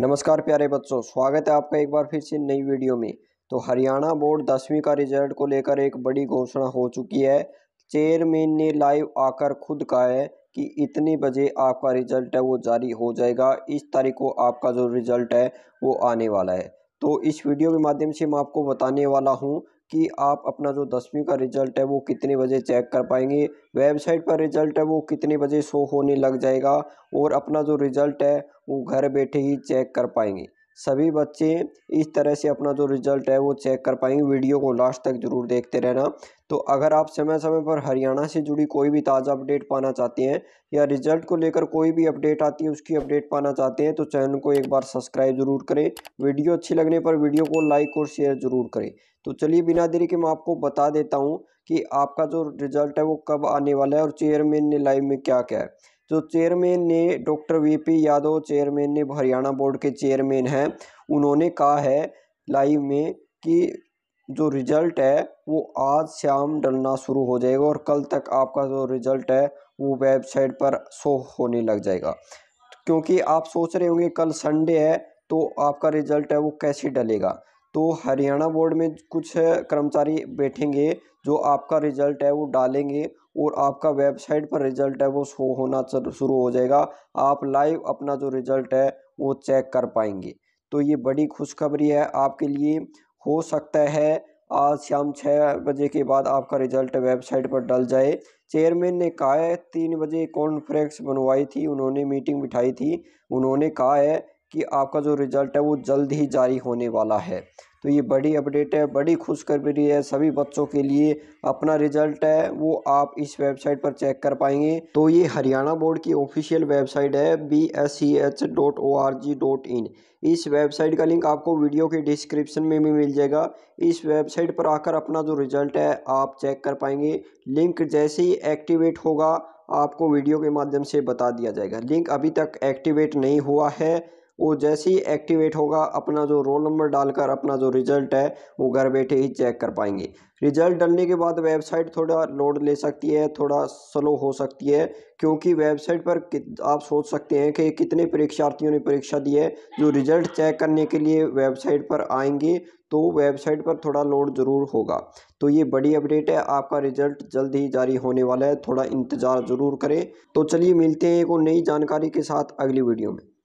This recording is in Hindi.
नमस्कार प्यारे बच्चों स्वागत है आपका एक बार फिर से नई वीडियो में तो हरियाणा बोर्ड दसवीं का रिजल्ट को लेकर एक बड़ी घोषणा हो चुकी है चेयरमैन ने लाइव आकर खुद कहा है कि इतने बजे आपका रिजल्ट है वो जारी हो जाएगा इस तारीख को आपका जो रिजल्ट है वो आने वाला है तो इस वीडियो के माध्यम से मैं आपको बताने वाला हूँ कि आप अपना जो दसवीं का रिजल्ट है वो कितने बजे चेक कर पाएंगे वेबसाइट पर रिजल्ट है वो कितने बजे शो होने लग जाएगा और अपना जो रिजल्ट है वो घर बैठे ही चेक कर पाएंगे सभी बच्चे इस तरह से अपना जो रिजल्ट है वो चेक कर पाएंगे वीडियो को लास्ट तक जरूर देखते रहना तो अगर आप समय समय पर हरियाणा से जुड़ी कोई भी ताज़ा अपडेट पाना चाहते हैं या रिजल्ट को लेकर कोई भी अपडेट आती है उसकी अपडेट पाना चाहते हैं तो चैनल को एक बार सब्सक्राइब जरूर करें वीडियो अच्छी लगने पर वीडियो को लाइक और शेयर ज़रूर करें तो चलिए बिना देरी के मैं आपको बता देता हूँ कि आपका जो रिजल्ट है वो कब आने वाला है और चेयरमैन ने लाइव में क्या क्या है जो तो चेयरमैन ने डॉक्टर वीपी यादव चेयरमैन ने हरियाणा बोर्ड के चेयरमैन हैं उन्होंने कहा है लाइव में कि जो रिज़ल्ट है वो आज शाम डलना शुरू हो जाएगा और कल तक आपका जो रिज़ल्ट है वो वेबसाइट पर शो होने लग जाएगा क्योंकि आप सोच रहे होंगे कल संडे है तो आपका रिज़ल्ट है वो कैसे डलेगा तो हरियाणा बोर्ड में कुछ कर्मचारी बैठेंगे जो आपका रिज़ल्ट है वो डालेंगे और आपका वेबसाइट पर रिजल्ट है वो शो होना शुरू हो जाएगा आप लाइव अपना जो रिजल्ट है वो चेक कर पाएंगे तो ये बड़ी खुशखबरी है आपके लिए हो सकता है आज शाम छः बजे के बाद आपका रिजल्ट वेबसाइट पर डल जाए चेयरमैन ने कहा है तीन बजे कॉन्फ्रेंस बनवाई थी उन्होंने मीटिंग बिठाई थी उन्होंने कहा है कि आपका जो रिजल्ट है वो जल्द ही जारी होने वाला है तो ये बड़ी अपडेट है बड़ी खुशखबरी है सभी बच्चों के लिए अपना रिजल्ट है वो आप इस वेबसाइट पर चेक कर पाएंगे तो ये हरियाणा बोर्ड की ऑफिशियल वेबसाइट है B S C H dot O R G dot in इस वेबसाइट का लिंक आपको वीडियो के डिस्क्रिप्शन में भी मिल जाएगा इस वेबसाइट पर आकर अपना जो रिजल्ट है आप चेक कर पाएंगे लिंक जैसे ही एक्टिवेट होगा आपको वीडियो के माध्यम से बता दिया जाएगा लिंक अभी तक एक्टिवेट नहीं हुआ है वो जैसे ही एक्टिवेट होगा अपना जो रोल नंबर डालकर अपना जो रिजल्ट है वो घर बैठे ही चेक कर पाएंगे रिजल्ट डलने के बाद वेबसाइट थोड़ा लोड ले सकती है थोड़ा स्लो हो सकती है क्योंकि वेबसाइट पर आप सोच सकते हैं कि कितने परीक्षार्थियों ने परीक्षा दी है जो रिजल्ट चेक करने के लिए वेबसाइट पर आएंगे तो वेबसाइट पर थोड़ा लोड ज़रूर होगा तो ये बड़ी अपडेट है आपका रिजल्ट जल्द ही जारी होने वाला है थोड़ा इंतज़ार ज़रूर करें तो चलिए मिलते हैं एक और नई जानकारी के साथ अगली वीडियो में